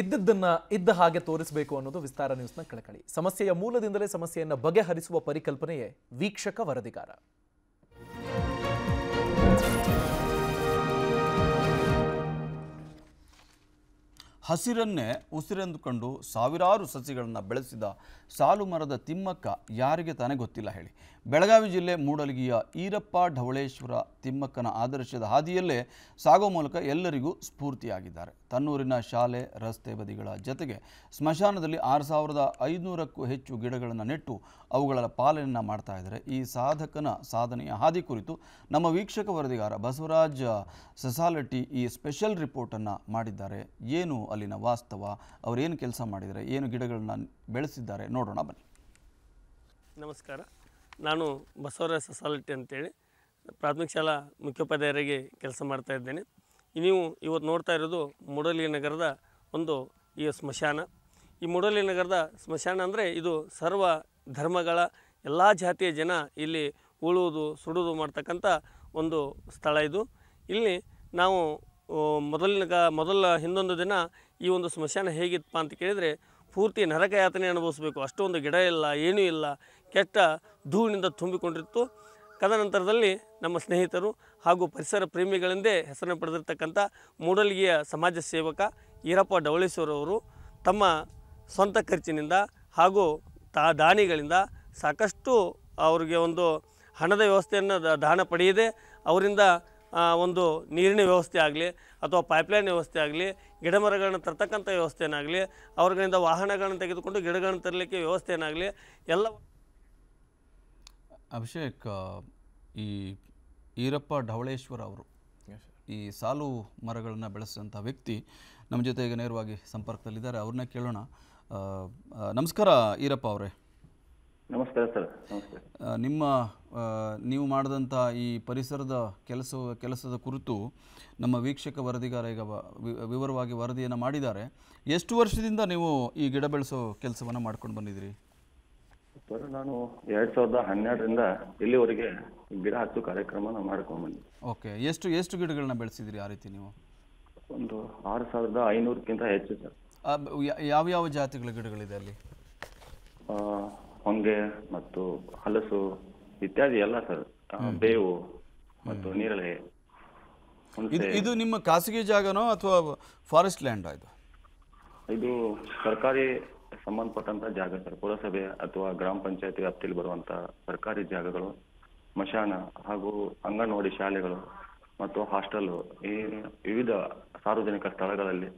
ಇದ್ದದ್ದನ್ನ ಇದ್ದ ಹಾಗೆ ತೋರಿಸಬೇಕು ಅನ್ನೋದು ವಿಸ್ತಾರ ನ್ಯೂಸ್ನ ಕಳಕಳಿ ಸಮಸ್ಯೆಯ ಮೂಲದಿಂದಲೇ ಸಮಸ್ಯೆಯನ್ನು ಬಗೆಹರಿಸುವ ಪರಿಕಲ್ಪನೆಯೇ ವೀಕ್ಷಕ ವರದಿಗಾರ ಹಸಿರನ್ನೇ ಉಸಿರೆಂದುಕೊಂಡು ಸಾವಿರಾರು ಸಸಿಗಳನ್ನು ಬೆಳೆಸಿದ ಸಾಲು ಮರದ ತಿಮ್ಮಕ್ಕ ಯಾರಿಗೆ ತಾನೇ ಗೊತ್ತಿಲ್ಲ ಹೇಳಿ ಬೆಳಗಾವಿ ಜಿಲ್ಲೆ ಮೂಡಲಗಿಯ ಈರಪ್ಪ ಢವಳೇಶ್ವರ ತಿಮ್ಮಕ್ಕನ ಆದರ್ಶದ ಹಾದಿಯಲ್ಲೇ ಸಾಗೋ ಮೂಲಕ ಎಲ್ಲರಿಗೂ ಸ್ಫೂರ್ತಿಯಾಗಿದ್ದಾರೆ ತನ್ನೂರಿನ ಶಾಲೆ ರಸ್ತೆ ಬದಿಗಳ ಜತೆಗೆ ಸ್ಮಶಾನದಲ್ಲಿ ಆರು ಸಾವಿರದ ಐದುನೂರಕ್ಕೂ ಹೆಚ್ಚು ಗಿಡಗಳನ್ನು ನೆಟ್ಟು ಅವುಗಳ ಪಾಲನೆಯನ್ನು ಮಾಡ್ತಾ ಇದ್ದಾರೆ ಈ ಸಾಧಕನ ಸಾಧನೆಯ ಹಾದಿ ಕುರಿತು ನಮ್ಮ ವೀಕ್ಷಕ ವರದಿಗಾರ ಬಸವರಾಜ್ ಸಸಾಲಟ್ಟಿ ಈ ಸ್ಪೆಷಲ್ ರಿಪೋರ್ಟನ್ನು ಮಾಡಿದ್ದಾರೆ ಏನು ಅಲ್ಲಿನ ವಾಸ್ತವ ಏನು ಕೆಲಸ ಮಾಡಿದರೆ ಏನು ಗಿಡಗಳನ್ನ ಬೆಳೆಸಿದ್ದಾರೆ ನೋಡೋಣ ಬನ್ನಿ ನಮಸ್ಕಾರ ನಾನು ಬಸವರಾಜ ಸೊಸಾಲಿಟಿ ಅಂತೇಳಿ ಪ್ರಾಥಮಿಕ ಶಾಲಾ ಮುಖ್ಯೋಪಾಧ್ಯಾಯರಿಗೆ ಕೆಲಸ ಮಾಡ್ತಾ ಇದ್ದೇನೆ ನೀವು ಇವತ್ತು ನೋಡ್ತಾ ಇರೋದು ಮೂಡಲಿ ನಗರದ ಒಂದು ಈ ಸ್ಮಶಾನ ಈ ಮೂಡಲಿ ನಗರದ ಸ್ಮಶಾನ ಅಂದರೆ ಇದು ಸರ್ವ ಧರ್ಮಗಳ ಎಲ್ಲ ಜಾತಿಯ ಜನ ಇಲ್ಲಿ ಉಳುವುದು ಸುಡುವುದು ಮಾಡ್ತಕ್ಕಂಥ ಒಂದು ಸ್ಥಳ ಇದು ಇಲ್ಲಿ ನಾವು ಮೊದಲಿನ ಮೊದಲ ಹಿಂದೊಂದು ದಿನ ಈ ಒಂದು ಸ್ಮಶಾನ ಹೇಗಿತ್ತಪ್ಪ ಅಂತ ಕೇಳಿದರೆ ಪೂರ್ತಿ ನರಕ ಯಾತನೆ ಅನುಭವಿಸಬೇಕು ಅಷ್ಟೊಂದು ಗಿಡ ಇಲ್ಲ ಏನೂ ಇಲ್ಲ ಕೆಟ್ಟ ಧೂಳಿನಿಂದ ತುಂಬಿಕೊಂಡಿತ್ತು ಕದನಂತರದಲ್ಲಿ ನಮ್ಮ ಸ್ನೇಹಿತರು ಹಾಗೂ ಪರಿಸರ ಪ್ರೇಮಿಗಳೆಂದೇ ಹೆಸರನ್ನು ಪಡೆದಿರ್ತಕ್ಕಂಥ ಮೂಡಲ್ಗಿಯ ಸಮಾಜ ಸೇವಕ ಈರಪ್ಪ ಡವಳೇಶ್ವರವರು ತಮ್ಮ ಸ್ವಂತ ಖರ್ಚಿನಿಂದ ಹಾಗೂ ತಾ ದಾನಿಗಳಿಂದ ಸಾಕಷ್ಟು ಅವರಿಗೆ ಒಂದು ಹಣದ ವ್ಯವಸ್ಥೆಯನ್ನು ದಾನ ಪಡೆಯದೆ ಅವರಿಂದ ಒಂದು ನೀರಿನ ವ್ಯವಸ್ಥೆ ಆಗಲಿ ಅಥವಾ ಪೈಪ್ಲೈನ್ ವ್ಯವಸ್ಥೆ ಆಗಲಿ ಗಿಡಮರಗಳನ್ನು ತರ್ತಕ್ಕಂಥ ವ್ಯವಸ್ಥೆಯನ್ನಾಗಲಿ ಅವ್ರಗಳಿಂದ ವಾಹನಗಳನ್ನು ತೆಗೆದುಕೊಂಡು ಗಿಡಗಳನ್ನು ತರಲಿಕ್ಕೆ ವ್ಯವಸ್ಥೆಯನ್ನಾಗಲಿ ಎಲ್ಲ ಅಭಿಷೇಕ್ ಈ ಈರಪ್ಪ ಢವಳೇಶ್ವರ ಅವರು ಈ ಸಾಲು ಮರಗಳನ್ನು ಬೆಳೆಸಿದಂಥ ವ್ಯಕ್ತಿ ನಮ್ಮ ಜೊತೆಗೆ ನೇರವಾಗಿ ಸಂಪರ್ಕದಲ್ಲಿದ್ದಾರೆ ಅವ್ರನ್ನ ಕೇಳೋಣ ನಮಸ್ಕಾರ ಈರಪ್ಪ ಅವರೇ ನಮಸ್ಕಾರ ಸರ್ ನಮಸ್ಕಾರ ನಿಮ್ಮ ನೀವು ಮಾಡಿದಂಥ ಈ ಪರಿಸರದ ಕೆಲಸ ಕೆಲಸದ ಕುರಿತು ನಮ್ಮ ವೀಕ್ಷಕ ವರದಿಗಾರ ಈಗ ವಿವರವಾಗಿ ವರದಿಯನ್ನು ಮಾಡಿದ್ದಾರೆ ಎಷ್ಟು ವರ್ಷದಿಂದ ನೀವು ಈ ಗಿಡ ಬೆಳೆಸೋ ಕೆಲಸವನ್ನು ಮಾಡ್ಕೊಂಡು ಬಂದಿದ್ದೀರಿ ಸರ್ ನಾನು ಎರಡು ಸಾವಿರದ ಹನ್ನೆರಡರಿಂದ ಇಲ್ಲಿವರೆಗೆ ಗಿಡ ಹತ್ತು ಕಾರ್ಯಕ್ರಮನ ಮಾಡ್ಕೊಂಡು ಬಂದಿದ್ದೆ ಓಕೆ ಎಷ್ಟು ಎಷ್ಟು ಗಿಡಗಳನ್ನ ಬೆಳೆಸಿದ್ರಿ ಆ ರೀತಿ ನೀವು ಒಂದು ಆರು ಸಾವಿರದ ಐನೂರಕ್ಕಿಂತ ಹೆಚ್ಚು ಸರ್ ಯಾವ ಜಾತಿಗಳ ಗಿಡಗಳಿದೆ ಅಲ್ಲಿ ಹೊಂಗೆ ಮತ್ತು ಹಲಸು ಇತ್ಯಾದಿ ಎಲ್ಲ ಸರ್ ಬೇವು ಮತ್ತು ನೀರಳೆ ಇದು ನಿಮ್ಮ ಖಾಸಗಿ ಜಾಗನೋ ಅಥವಾ ಫಾರೆಸ್ಟ್ ಲ್ಯಾಂಡ್ ಇದು ಇದು ಸರ್ಕಾರಿ ಸಂಬಂಧಪಟ್ಟಂತ ಜಾಗ ಸರ್ ಪುರಸಭೆ ಅಥವಾ ಗ್ರಾಮ ಪಂಚಾಯತ್ ವ್ಯಾಪ್ತಿಯಲ್ಲಿ ಬರುವಂತ ಸರ್ಕಾರಿ ಜಾಗಗಳು ಮಶಾನ ಹಾಗೂ ಅಂಗನವಾಡಿ ಶಾಲೆಗಳು ಮತ್ತು ಹಾಸ್ಟೆಲ್ ಈ ವಿವಿಧ ಸಾರ್ವಜನಿಕ ಸ್ಥಳಗಳಲ್ಲಿ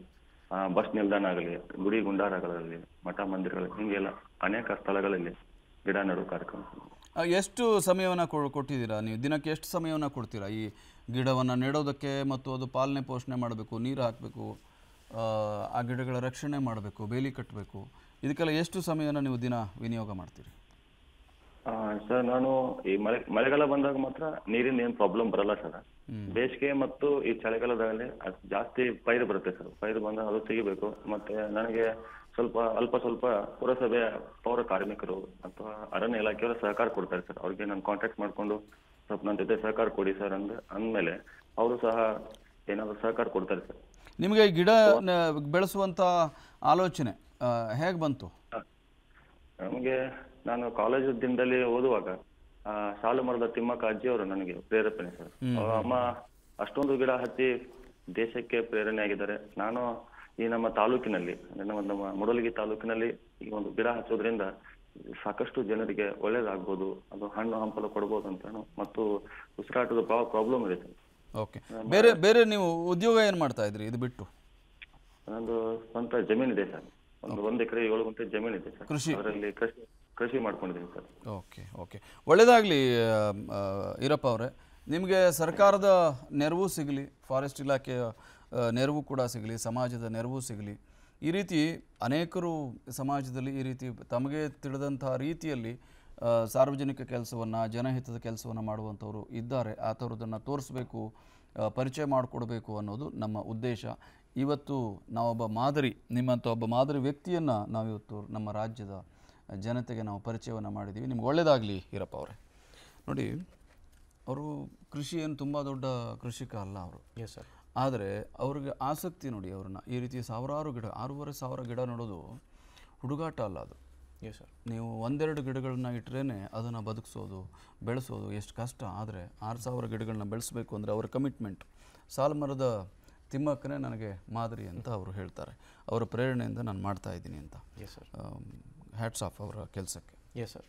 ಬಸ್ ನಿಲ್ದಾಣ ಆಗಲಿ ಗುಡಿ ಗುಂಡಾರಗಳಲ್ಲಿ ಮಠ ಮಂದಿರಗಳಲ್ಲಿ ಹಿಂಗೆಲ್ಲ ಅನೇಕ ಸ್ಥಳಗಳಲ್ಲಿ ಗಿಡ ನೆಡುವ ಕಾರ್ಯಕ್ರಮ ಎಷ್ಟು ಸಮಯವನ್ನು ಕೊಟ್ಟಿದ್ದೀರಾ ನೀವು ದಿನಕ್ಕೆ ಎಷ್ಟು ಸಮಯವನ್ನು ಕೊಡ್ತೀರಾ ಈ ಗಿಡವನ್ನು ನೆಡೋದಕ್ಕೆ ಮತ್ತು ಅದು ಪಾಲನೆ ಪೋಷಣೆ ಮಾಡಬೇಕು ನೀರು ಹಾಕಬೇಕು ಆ ಗಿಡಗಳ ರಕ್ಷಣೆ ಮಾಡಬೇಕು ಬೇಲಿ ಕಟ್ಟಬೇಕು ಇದಕ್ಕೆಲ್ಲ ಎಷ್ಟು ಸಮಯವನ್ನು ನೀವು ದಿನ ವಿನಿಯೋಗ ಮಾಡ್ತೀರಿ ಸರ್ ನಾನು ಈ ಮಳೆ ಮಳೆಗಾಲ ಬಂದಾಗ ಮಾತ್ರ ನೀರಿನ ಏನು ಪ್ರಾಬ್ಲಮ್ ಬರಲ್ಲ ಸರ್ ಬೇಸಿಗೆ ಮತ್ತು ಈ ಚಳಿಗಾಲದಲ್ಲಿ ಜಾಸ್ತಿ ಪೈರು ಬರುತ್ತೆ ಸರ್ ಪೈರು ಬಂದಾಗ ಅದು ತೆಗಿಬೇಕು ಮತ್ತೆ ನನಗೆ ಸ್ವಲ್ಪ ಅಲ್ಪ ಸ್ವಲ್ಪ ಪುರಸಭೆಯ ಪೌರ ಕಾರ್ಮಿಕರು ಅಥವಾ ಅರಣ್ಯ ಇಲಾಖೆಯವರು ಸಹಕಾರ ಕೊಡ್ತಾರೆ ಸರ್ ಅವ್ರಿಗೆ ನಾನು ಕಾಂಟ್ಯಾಕ್ಟ್ ಮಾಡ್ಕೊಂಡು ಸ್ವಲ್ಪ ನನ್ನ ಜೊತೆ ಸಹಕಾರ ಕೊಡಿ ಸರ್ ಅಂದ ಅಂದಮೇಲೆ ಅವರು ಸಹ ಏನಾದ್ರು ಸಹಕಾರ ಕೊಡ್ತಾರೆ ಸರ್ ನಿಮಗೆ ಗಿಡ ಬೆಳೆಸುವಂತ ಆಲೋಚನೆ ಹೇಗೆ ಬಂತು ನಮಗೆ ನಾನು ಕಾಲೇಜು ದಿನದಲ್ಲಿ ಓದುವಾಗ ಸಾಲು ಮರದ ತಿಮ್ಮಕ್ಕ ಅಜ್ಜಿಯವರು ನನಗೆ ಪ್ರೇರೇಪಣೆ ಸರ್ ಅಮ್ಮ ಅಷ್ಟೊಂದು ಗಿಡ ಹಚ್ಚಿ ದೇಶಕ್ಕೆ ಪ್ರೇರಣೆ ಆಗಿದ್ದಾರೆ ನಾನು ಈ ನಮ್ಮ ತಾಲೂಕಿನಲ್ಲಿ ಅಂದ್ರೆ ನಮ್ಮ ನಮ್ಮ ಮುಡಲಗಿ ತಾಲೂಕಿನಲ್ಲಿ ಈ ಒಂದು ಗಿಡ ಹಚ್ಚೋದ್ರಿಂದ ಸಾಕಷ್ಟು ಜನರಿಗೆ ಒಳ್ಳೇದಾಗ್ಬೋದು ಅದು ಹಣ್ಣು ಹಂಪಲು ಕೊಡ್ಬೋದು ಅಂತ ಮತ್ತು ಉಸಿರಾಟದ ಪ್ರಾಬ್ಲಮ್ ಇದೆ ಓಕೆ ಬೇರೆ ಬೇರೆ ನೀವು ಉದ್ಯೋಗ ಏನ್ ಮಾಡ್ತಾ ಇದ್ರಿ ಇದು ಬಿಟ್ಟು ನಂದು ಸ್ವಂತ ಇದೆ ಸರ್ ಒಂದು ಒಂದು ಎಕರೆ ಏಳು ಗಂಟೆ ಇದೆ ಸರ್ ಕೃಷಿ ಅದರಲ್ಲಿ ಕೃಷಿ ಕೃಷಿ ಮಾಡ್ಕೊಂಡಿದ್ದೀನಿ ಸರ್ ಓಕೆ ಓಕೆ ಒಳ್ಳೇದಾಗಲಿ ಈರಪ್ಪ ಅವರೇ ನಿಮಗೆ ಸರ್ಕಾರದ ನೆರವು ಸಿಗಲಿ ಫಾರೆಸ್ಟ್ ಇಲಾಖೆಯ ನೆರವು ಕೂಡ ಸಿಗಲಿ ಸಮಾಜದ ನೆರವು ಸಿಗಲಿ ಈ ರೀತಿ ಅನೇಕರು ಸಮಾಜದಲ್ಲಿ ಈ ರೀತಿ ತಮಗೆ ತಿಳಿದಂಥ ರೀತಿಯಲ್ಲಿ ಸಾರ್ವಜನಿಕ ಕೆಲಸವನ್ನು ಜನಹಿತದ ಕೆಲಸವನ್ನು ಮಾಡುವಂಥವರು ಇದ್ದಾರೆ ಆ ಥರದನ್ನು ತೋರಿಸ್ಬೇಕು ಪರಿಚಯ ಮಾಡಿಕೊಡಬೇಕು ಅನ್ನೋದು ನಮ್ಮ ಉದ್ದೇಶ ಇವತ್ತು ನಾವೊಬ್ಬ ಮಾದರಿ ನಿಮ್ಮಂಥ ಒಬ್ಬ ಮಾದರಿ ವ್ಯಕ್ತಿಯನ್ನು ನಾವಿವತ್ತು ನಮ್ಮ ರಾಜ್ಯದ ಜನತೆಗೆ ನಾವು ಪರಿಚಯವನ್ನು ಮಾಡಿದ್ದೀವಿ ನಿಮ್ಗೆ ಒಳ್ಳೆಯದಾಗಲಿ ಹೀರಪ್ಪ ಅವರೇ ನೋಡಿ ಅವರು ಕೃಷಿ ಏನು ತುಂಬ ದೊಡ್ಡ ಕೃಷಿಕ ಅಲ್ಲ ಅವರು ಎಸ್ ಸರ್ ಆದರೆ ಅವ್ರಿಗೆ ಆಸಕ್ತಿ ನೋಡಿ ಅವ್ರನ್ನ ಈ ರೀತಿ ಸಾವಿರಾರು ಗಿಡ ಆರೂವರೆ ಸಾವಿರ ಗಿಡ ನೋಡೋದು ಹುಡುಗಾಟ ಅಲ್ಲ ಅದು ಎಸ್ ಸರ್ ನೀವು ಒಂದೆರಡು ಗಿಡಗಳನ್ನ ಇಟ್ಟರೇನೆ ಅದನ್ನು ಬದುಕಿಸೋದು ಬೆಳೆಸೋದು ಎಷ್ಟು ಕಷ್ಟ ಆದರೆ ಆರು ಸಾವಿರ ಗಿಡಗಳನ್ನ ಬೆಳೆಸಬೇಕು ಅಂದರೆ ಅವರ ಕಮಿಟ್ಮೆಂಟ್ ಸಾಲ್ಮರದ ತಿಮ್ಮಕ್ಕನೇ ನನಗೆ ಮಾದರಿ ಅಂತ ಅವರು ಹೇಳ್ತಾರೆ ಅವರ ಪ್ರೇರಣೆಯಿಂದ ನಾನು ಮಾಡ್ತಾ ಇದ್ದೀನಿ ಅಂತ ಎಸ್ ಸರ್ ಹ್ಯಾಟ್ಸ್ ಆಫ್ ಅವರ ಕೆಲಸಕ್ಕೆ ಎಸ್ ಸರ್